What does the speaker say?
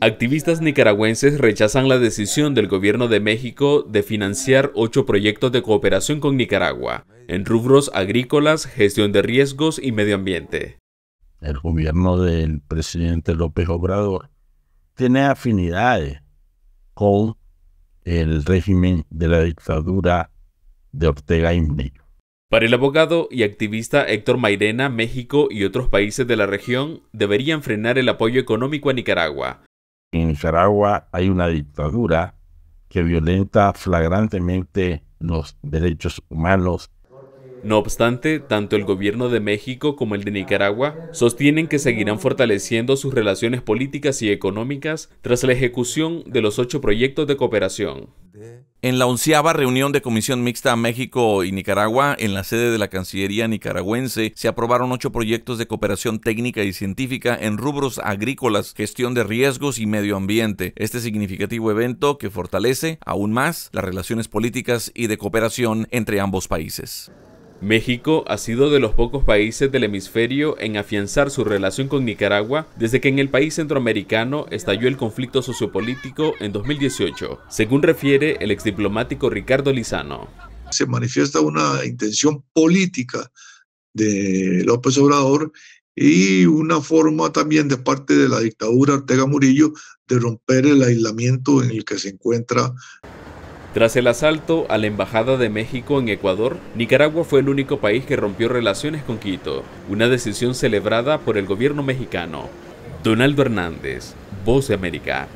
Activistas nicaragüenses rechazan la decisión del gobierno de México de financiar ocho proyectos de cooperación con Nicaragua en rubros agrícolas, gestión de riesgos y medio ambiente. El gobierno del presidente López Obrador tiene afinidades con el régimen de la dictadura de Ortega y para el abogado y activista Héctor Mairena, México y otros países de la región deberían frenar el apoyo económico a Nicaragua. En Nicaragua hay una dictadura que violenta flagrantemente los derechos humanos no obstante, tanto el gobierno de México como el de Nicaragua sostienen que seguirán fortaleciendo sus relaciones políticas y económicas tras la ejecución de los ocho proyectos de cooperación. En la onceava reunión de Comisión Mixta México y Nicaragua, en la sede de la Cancillería nicaragüense, se aprobaron ocho proyectos de cooperación técnica y científica en rubros agrícolas, gestión de riesgos y medio ambiente. Este significativo evento que fortalece aún más las relaciones políticas y de cooperación entre ambos países. México ha sido de los pocos países del hemisferio en afianzar su relación con Nicaragua desde que en el país centroamericano estalló el conflicto sociopolítico en 2018, según refiere el exdiplomático Ricardo Lizano. Se manifiesta una intención política de López Obrador y una forma también de parte de la dictadura Ortega Murillo de romper el aislamiento en el que se encuentra tras el asalto a la Embajada de México en Ecuador, Nicaragua fue el único país que rompió relaciones con Quito, una decisión celebrada por el gobierno mexicano. Donaldo Hernández, Voz de América.